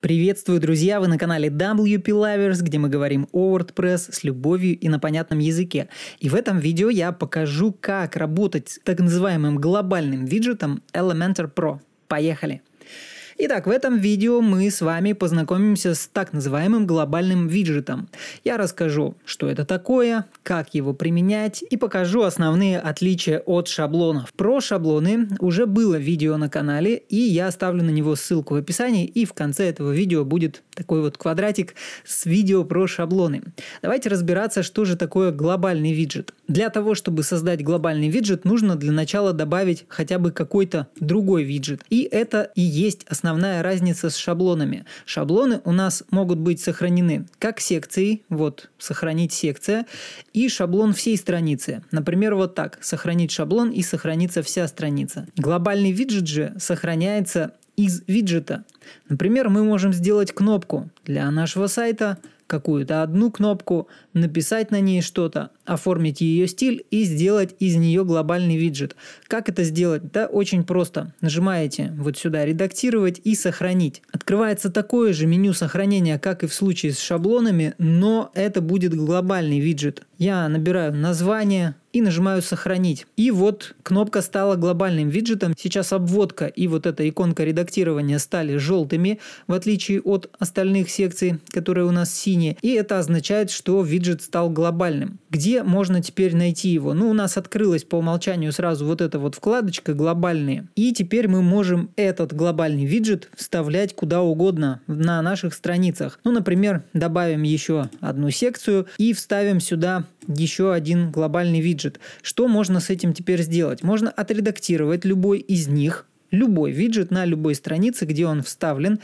Приветствую, друзья! Вы на канале WP Lovers, где мы говорим о WordPress с любовью и на понятном языке. И в этом видео я покажу, как работать с так называемым глобальным виджетом Elementor Pro. Поехали! Поехали! Итак, в этом видео мы с вами познакомимся с так называемым глобальным виджетом. Я расскажу, что это такое, как его применять и покажу основные отличия от шаблонов. Про шаблоны уже было видео на канале и я оставлю на него ссылку в описании и в конце этого видео будет такой вот квадратик с видео про шаблоны. Давайте разбираться, что же такое глобальный виджет. Для того, чтобы создать глобальный виджет, нужно для начала добавить хотя бы какой-то другой виджет. И это и есть основная разница с шаблонами. Шаблоны у нас могут быть сохранены как секции, вот сохранить секция, и шаблон всей страницы. Например, вот так, сохранить шаблон и сохранится вся страница. Глобальный виджет же сохраняется из виджета. Например, мы можем сделать кнопку для нашего сайта, какую-то одну кнопку, написать на ней что-то, оформить ее стиль и сделать из нее глобальный виджет. Как это сделать? Да, очень просто. Нажимаете вот сюда «Редактировать» и «Сохранить». Открывается такое же меню сохранения, как и в случае с шаблонами, но это будет глобальный виджет. Я набираю название, и нажимаю «Сохранить». И вот кнопка стала глобальным виджетом. Сейчас обводка и вот эта иконка редактирования стали желтыми, в отличие от остальных секций, которые у нас синие. И это означает, что виджет стал глобальным. Где можно теперь найти его? Ну, у нас открылась по умолчанию сразу вот эта вот вкладочка «Глобальные». И теперь мы можем этот глобальный виджет вставлять куда угодно на наших страницах. Ну, например, добавим еще одну секцию и вставим сюда еще один глобальный виджет. Что можно с этим теперь сделать? Можно отредактировать любой из них, любой виджет на любой странице, где он вставлен.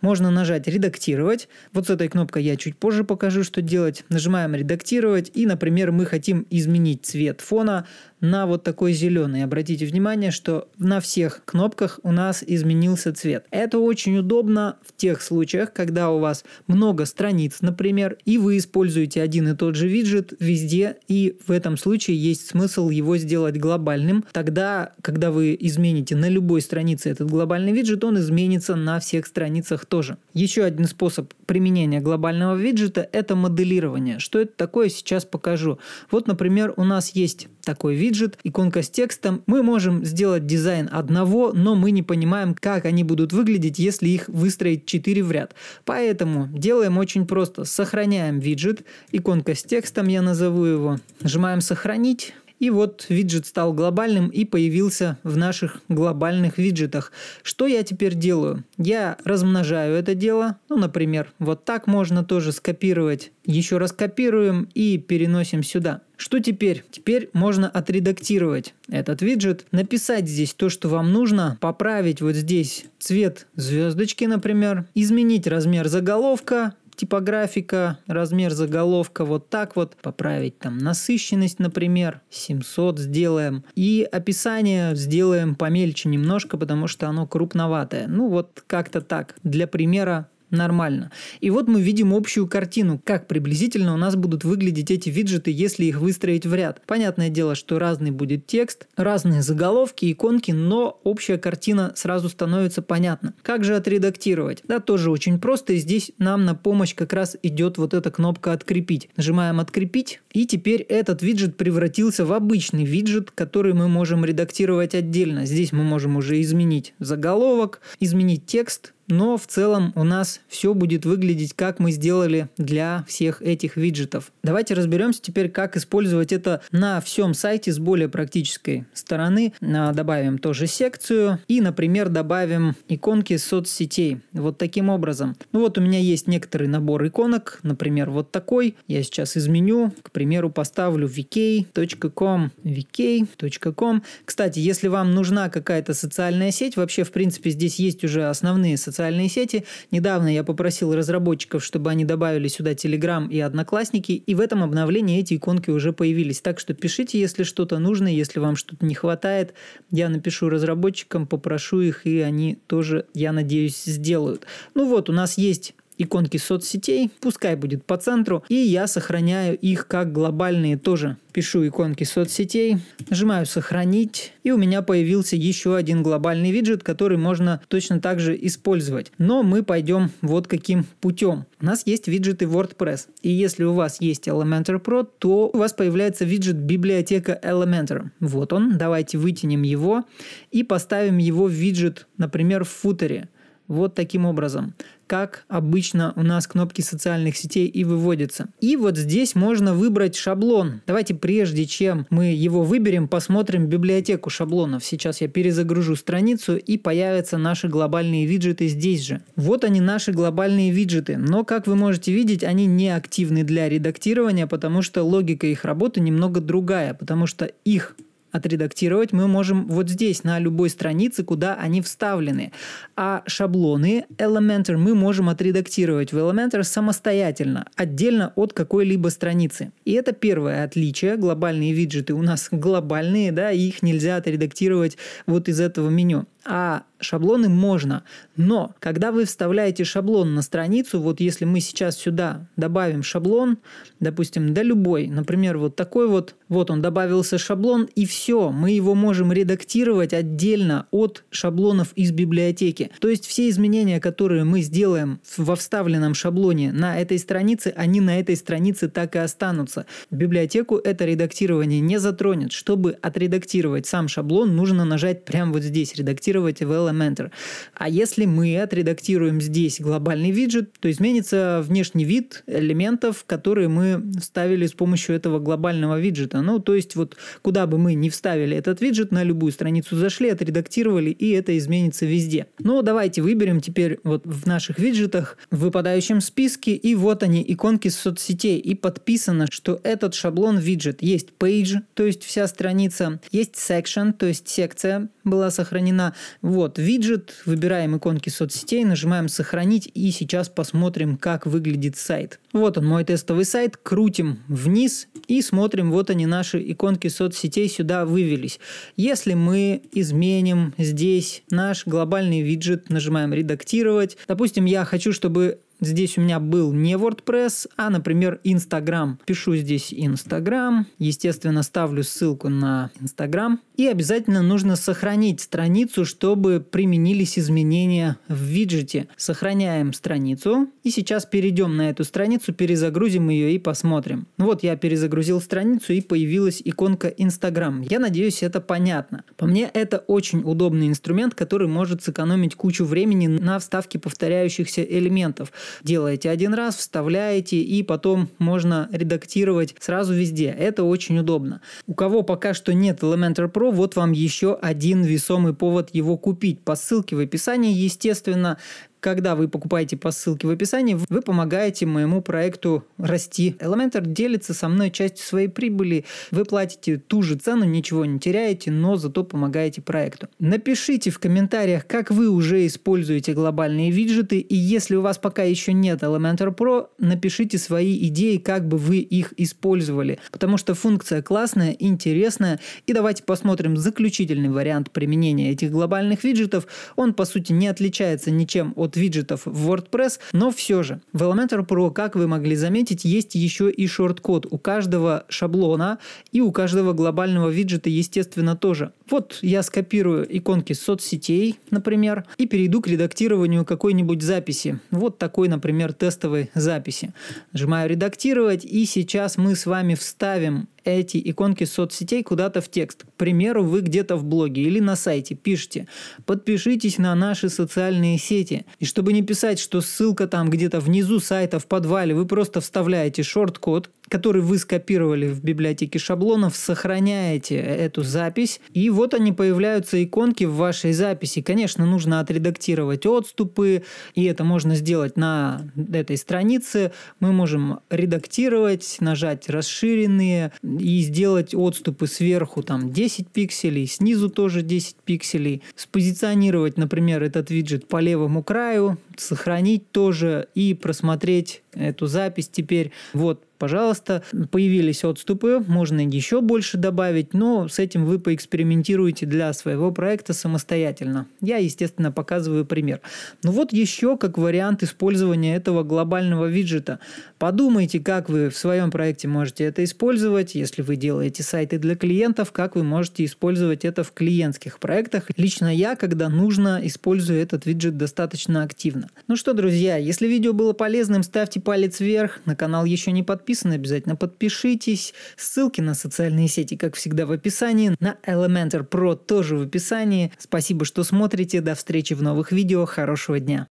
Можно нажать «Редактировать». Вот с этой кнопкой я чуть позже покажу, что делать. Нажимаем «Редактировать» и, например, мы хотим изменить цвет фона на вот такой зеленый. Обратите внимание, что на всех кнопках у нас изменился цвет. Это очень удобно в тех случаях, когда у вас много страниц, например, и вы используете один и тот же виджет везде, и в этом случае есть смысл его сделать глобальным. Тогда, когда вы измените на любой странице этот глобальный виджет, он изменится на всех страницах тоже. Еще один способ применения глобального виджета – это моделирование. Что это такое, сейчас покажу. Вот, например, у нас есть такой виджет, иконка с текстом. Мы можем сделать дизайн одного, но мы не понимаем, как они будут выглядеть, если их выстроить 4 в ряд. Поэтому делаем очень просто. Сохраняем виджет, иконка с текстом я назову его. Нажимаем «Сохранить». И вот виджет стал глобальным и появился в наших глобальных виджетах. Что я теперь делаю? Я размножаю это дело. Ну, например, вот так можно тоже скопировать. Еще раз копируем и переносим сюда. Что теперь? Теперь можно отредактировать этот виджет, написать здесь то, что вам нужно, поправить вот здесь цвет звездочки, например, изменить размер заголовка, типографика, размер заголовка вот так вот, поправить там насыщенность, например, 700 сделаем. И описание сделаем помельче немножко, потому что оно крупноватое. Ну вот как-то так, для примера нормально. И вот мы видим общую картину, как приблизительно у нас будут выглядеть эти виджеты, если их выстроить в ряд. Понятное дело, что разный будет текст, разные заголовки, иконки, но общая картина сразу становится понятна. Как же отредактировать? Да, тоже очень просто, и здесь нам на помощь как раз идет вот эта кнопка «Открепить». Нажимаем «Открепить», и теперь этот виджет превратился в обычный виджет, который мы можем редактировать отдельно. Здесь мы можем уже изменить заголовок, изменить текст, но в целом у нас все будет выглядеть, как мы сделали для всех этих виджетов. Давайте разберемся теперь, как использовать это на всем сайте с более практической стороны. А, добавим тоже секцию и, например, добавим иконки соцсетей. Вот таким образом. Ну вот у меня есть некоторый набор иконок, например, вот такой. Я сейчас изменю, к примеру, поставлю vk.com, vk.com. Кстати, если вам нужна какая-то социальная сеть, вообще, в принципе, здесь есть уже основные социальные социальные сети. Недавно я попросил разработчиков, чтобы они добавили сюда Telegram и Одноклассники, и в этом обновлении эти иконки уже появились. Так что пишите, если что-то нужно, если вам что-то не хватает. Я напишу разработчикам, попрошу их, и они тоже, я надеюсь, сделают. Ну вот, у нас есть иконки соцсетей, пускай будет по центру, и я сохраняю их как глобальные тоже. Пишу иконки соцсетей, нажимаю «Сохранить», и у меня появился еще один глобальный виджет, который можно точно так же использовать. Но мы пойдем вот каким путем. У нас есть виджеты WordPress, и если у вас есть Elementor Pro, то у вас появляется виджет «Библиотека Elementor». Вот он, давайте вытянем его и поставим его в виджет, например, в футере вот таким образом. Как обычно у нас кнопки социальных сетей и выводятся. И вот здесь можно выбрать шаблон. Давайте прежде чем мы его выберем, посмотрим библиотеку шаблонов. Сейчас я перезагружу страницу и появятся наши глобальные виджеты здесь же. Вот они наши глобальные виджеты. Но как вы можете видеть, они не активны для редактирования, потому что логика их работы немного другая, потому что их Отредактировать мы можем вот здесь, на любой странице, куда они вставлены. А шаблоны Elementor мы можем отредактировать в Elementor самостоятельно, отдельно от какой-либо страницы. И это первое отличие. Глобальные виджеты у нас глобальные, да, их нельзя отредактировать вот из этого меню а шаблоны можно. Но когда вы вставляете шаблон на страницу, вот если мы сейчас сюда добавим шаблон, допустим, да любой, например, вот такой вот, вот он добавился шаблон, и все, мы его можем редактировать отдельно от шаблонов из библиотеки. То есть все изменения, которые мы сделаем во вставленном шаблоне на этой странице, они на этой странице так и останутся. Библиотеку это редактирование не затронет. Чтобы отредактировать сам шаблон, нужно нажать прямо вот здесь «Редактировать редактировать в Elementor. А если мы отредактируем здесь глобальный виджет, то изменится внешний вид элементов, которые мы вставили с помощью этого глобального виджета. Ну, то есть вот куда бы мы ни вставили этот виджет, на любую страницу зашли, отредактировали, и это изменится везде. Ну, давайте выберем теперь вот в наших виджетах в выпадающем списке, и вот они, иконки соцсетей, и подписано, что этот шаблон виджет. Есть page, то есть вся страница, есть section, то есть секция была сохранена, вот, виджет, выбираем иконки соцсетей, нажимаем «Сохранить» и сейчас посмотрим, как выглядит сайт. Вот он, мой тестовый сайт, крутим вниз и смотрим, вот они наши иконки соцсетей сюда вывелись. Если мы изменим здесь наш глобальный виджет, нажимаем «Редактировать», допустим, я хочу, чтобы Здесь у меня был не WordPress, а, например, Instagram. Пишу здесь Instagram. Естественно, ставлю ссылку на Instagram. И обязательно нужно сохранить страницу, чтобы применились изменения в виджете. Сохраняем страницу. И сейчас перейдем на эту страницу, перезагрузим ее и посмотрим. Вот я перезагрузил страницу и появилась иконка Instagram. Я надеюсь, это понятно. По мне, это очень удобный инструмент, который может сэкономить кучу времени на вставке повторяющихся элементов делаете один раз, вставляете, и потом можно редактировать сразу везде. Это очень удобно. У кого пока что нет Elementor Pro, вот вам еще один весомый повод его купить. По ссылке в описании, естественно, когда вы покупаете по ссылке в описании, вы помогаете моему проекту расти. Elementor делится со мной частью своей прибыли. Вы платите ту же цену, ничего не теряете, но зато помогаете проекту. Напишите в комментариях, как вы уже используете глобальные виджеты. И если у вас пока еще нет Elementor Pro, напишите свои идеи, как бы вы их использовали. Потому что функция классная, интересная. И давайте посмотрим заключительный вариант применения этих глобальных виджетов. Он, по сути, не отличается ничем от от виджетов в WordPress, но все же в Elementor Pro, как вы могли заметить, есть еще и шорт-код у каждого шаблона и у каждого глобального виджета, естественно, тоже. Вот я скопирую иконки соцсетей, например, и перейду к редактированию какой-нибудь записи. Вот такой, например, тестовой записи. Нажимаю «Редактировать», и сейчас мы с вами вставим эти иконки соцсетей куда-то в текст. К примеру, вы где-то в блоге или на сайте пишете «Подпишитесь на наши социальные сети». И чтобы не писать, что ссылка там где-то внизу сайта в подвале, вы просто вставляете шорт-код, который вы скопировали в библиотеке шаблонов, сохраняете эту запись, и вот они появляются иконки в вашей записи. Конечно, нужно отредактировать отступы, и это можно сделать на этой странице. Мы можем редактировать, нажать расширенные, и сделать отступы сверху там 10 пикселей, снизу тоже 10 пикселей, спозиционировать, например, этот виджет по левому краю, сохранить тоже и просмотреть эту запись теперь. Вот, пожалуйста. Появились отступы, можно еще больше добавить, но с этим вы поэкспериментируете для своего проекта самостоятельно. Я, естественно, показываю пример. Ну вот еще как вариант использования этого глобального виджета. Подумайте, как вы в своем проекте можете это использовать, если вы делаете сайты для клиентов, как вы можете использовать это в клиентских проектах. Лично я, когда нужно, использую этот виджет достаточно активно. Ну что, друзья, если видео было полезным, ставьте палец вверх. На канал еще не подписаны подписаны, обязательно подпишитесь. Ссылки на социальные сети, как всегда, в описании. На Elementor Pro тоже в описании. Спасибо, что смотрите. До встречи в новых видео. Хорошего дня.